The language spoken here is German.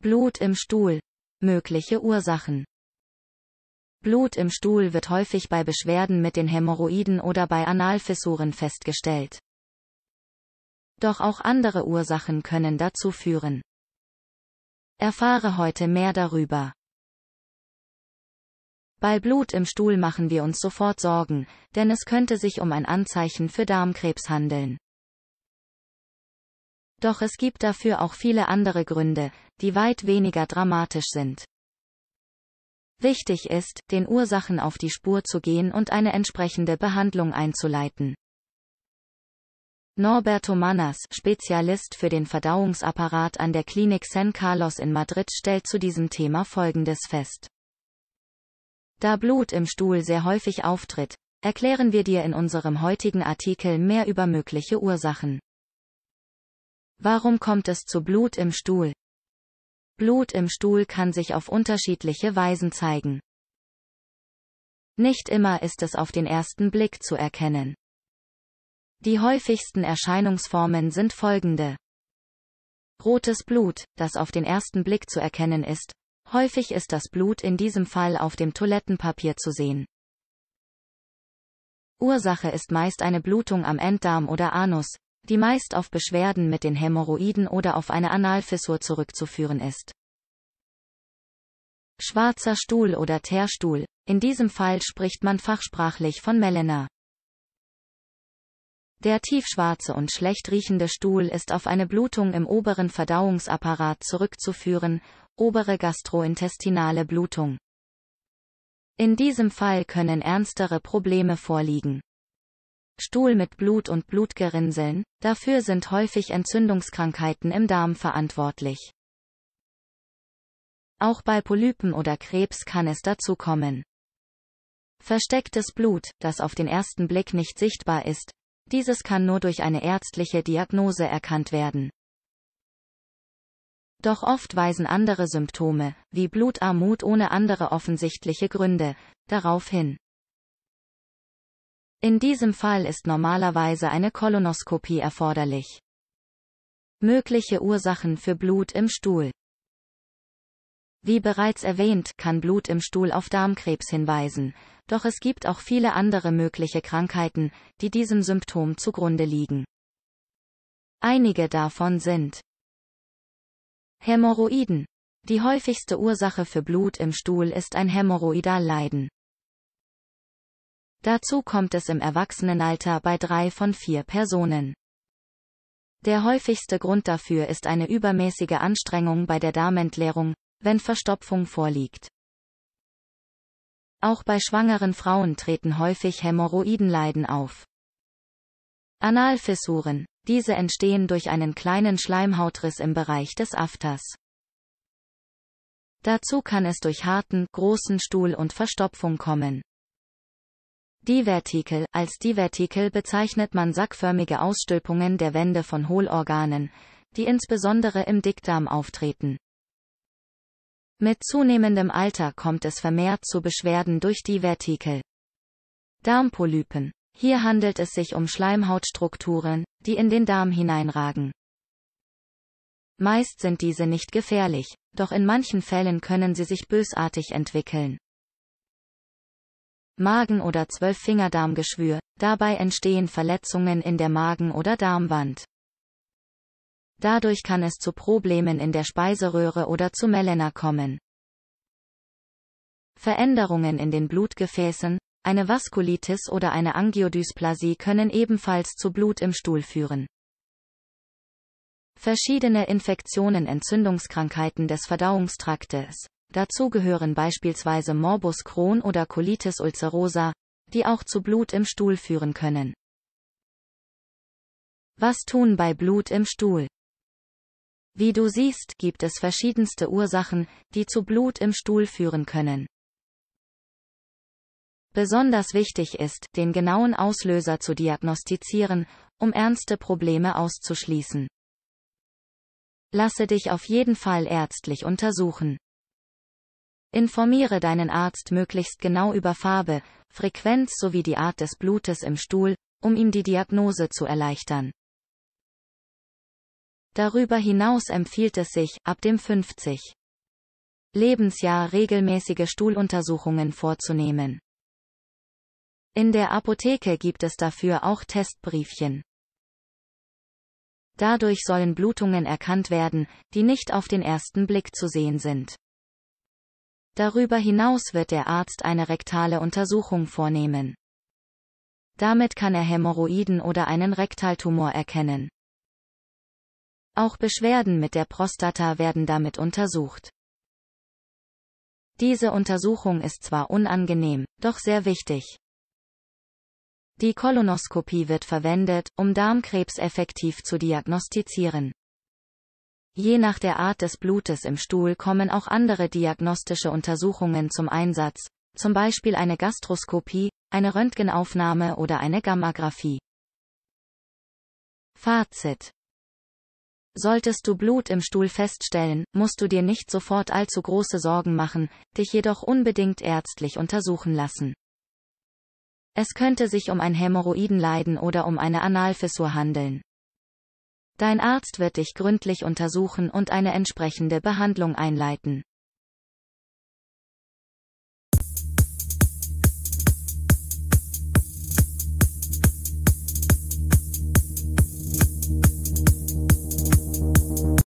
Blut im Stuhl. Mögliche Ursachen. Blut im Stuhl wird häufig bei Beschwerden mit den Hämorrhoiden oder bei Analfissuren festgestellt. Doch auch andere Ursachen können dazu führen. Erfahre heute mehr darüber. Bei Blut im Stuhl machen wir uns sofort Sorgen, denn es könnte sich um ein Anzeichen für Darmkrebs handeln. Doch es gibt dafür auch viele andere Gründe, die weit weniger dramatisch sind. Wichtig ist, den Ursachen auf die Spur zu gehen und eine entsprechende Behandlung einzuleiten. Norberto Manas, Spezialist für den Verdauungsapparat an der Klinik San Carlos in Madrid, stellt zu diesem Thema Folgendes fest. Da Blut im Stuhl sehr häufig auftritt, erklären wir dir in unserem heutigen Artikel mehr über mögliche Ursachen. Warum kommt es zu Blut im Stuhl? Blut im Stuhl kann sich auf unterschiedliche Weisen zeigen. Nicht immer ist es auf den ersten Blick zu erkennen. Die häufigsten Erscheinungsformen sind folgende. Rotes Blut, das auf den ersten Blick zu erkennen ist, häufig ist das Blut in diesem Fall auf dem Toilettenpapier zu sehen. Ursache ist meist eine Blutung am Enddarm oder Anus, die meist auf Beschwerden mit den Hämorrhoiden oder auf eine Analfissur zurückzuführen ist. Schwarzer Stuhl oder Teerstuhl, in diesem Fall spricht man fachsprachlich von Melena. Der tiefschwarze und schlecht riechende Stuhl ist auf eine Blutung im oberen Verdauungsapparat zurückzuführen, obere gastrointestinale Blutung. In diesem Fall können ernstere Probleme vorliegen. Stuhl mit Blut und Blutgerinnseln, dafür sind häufig Entzündungskrankheiten im Darm verantwortlich. Auch bei Polypen oder Krebs kann es dazu kommen. Verstecktes Blut, das auf den ersten Blick nicht sichtbar ist, dieses kann nur durch eine ärztliche Diagnose erkannt werden. Doch oft weisen andere Symptome, wie Blutarmut ohne andere offensichtliche Gründe, darauf hin. In diesem Fall ist normalerweise eine Kolonoskopie erforderlich. Mögliche Ursachen für Blut im Stuhl wie bereits erwähnt, kann Blut im Stuhl auf Darmkrebs hinweisen, doch es gibt auch viele andere mögliche Krankheiten, die diesem Symptom zugrunde liegen. Einige davon sind Hämorrhoiden. Die häufigste Ursache für Blut im Stuhl ist ein Hämorrhoidalleiden. Dazu kommt es im Erwachsenenalter bei drei von vier Personen. Der häufigste Grund dafür ist eine übermäßige Anstrengung bei der Darmentleerung, wenn Verstopfung vorliegt. Auch bei schwangeren Frauen treten häufig Hämorrhoidenleiden auf. Analfissuren. Diese entstehen durch einen kleinen Schleimhautriss im Bereich des Afters. Dazu kann es durch harten, großen Stuhl und Verstopfung kommen. Divertikel Als Divertikel bezeichnet man sackförmige Ausstülpungen der Wände von Hohlorganen, die insbesondere im Dickdarm auftreten. Mit zunehmendem Alter kommt es vermehrt zu Beschwerden durch Divertikel. Darmpolypen. Hier handelt es sich um Schleimhautstrukturen, die in den Darm hineinragen. Meist sind diese nicht gefährlich, doch in manchen Fällen können sie sich bösartig entwickeln. Magen- oder Zwölffingerdarmgeschwür, dabei entstehen Verletzungen in der Magen- oder Darmwand. Dadurch kann es zu Problemen in der Speiseröhre oder zu Melena kommen. Veränderungen in den Blutgefäßen, eine Vaskulitis oder eine Angiodysplasie können ebenfalls zu Blut im Stuhl führen. Verschiedene Infektionen Entzündungskrankheiten des Verdauungstraktes Dazu gehören beispielsweise Morbus Crohn oder Colitis ulcerosa, die auch zu Blut im Stuhl führen können. Was tun bei Blut im Stuhl? Wie du siehst, gibt es verschiedenste Ursachen, die zu Blut im Stuhl führen können. Besonders wichtig ist, den genauen Auslöser zu diagnostizieren, um ernste Probleme auszuschließen. Lasse dich auf jeden Fall ärztlich untersuchen. Informiere deinen Arzt möglichst genau über Farbe, Frequenz sowie die Art des Blutes im Stuhl, um ihm die Diagnose zu erleichtern. Darüber hinaus empfiehlt es sich, ab dem 50. Lebensjahr regelmäßige Stuhluntersuchungen vorzunehmen. In der Apotheke gibt es dafür auch Testbriefchen. Dadurch sollen Blutungen erkannt werden, die nicht auf den ersten Blick zu sehen sind. Darüber hinaus wird der Arzt eine rektale Untersuchung vornehmen. Damit kann er Hämorrhoiden oder einen Rektaltumor erkennen. Auch Beschwerden mit der Prostata werden damit untersucht. Diese Untersuchung ist zwar unangenehm, doch sehr wichtig. Die Kolonoskopie wird verwendet, um Darmkrebs effektiv zu diagnostizieren. Je nach der Art des Blutes im Stuhl kommen auch andere diagnostische Untersuchungen zum Einsatz, zum Beispiel eine Gastroskopie, eine Röntgenaufnahme oder eine Gammagraphie. Fazit. Solltest du Blut im Stuhl feststellen, musst du dir nicht sofort allzu große Sorgen machen, dich jedoch unbedingt ärztlich untersuchen lassen. Es könnte sich um ein Hämorrhoidenleiden oder um eine Analfissur handeln. Dein Arzt wird dich gründlich untersuchen und eine entsprechende Behandlung einleiten.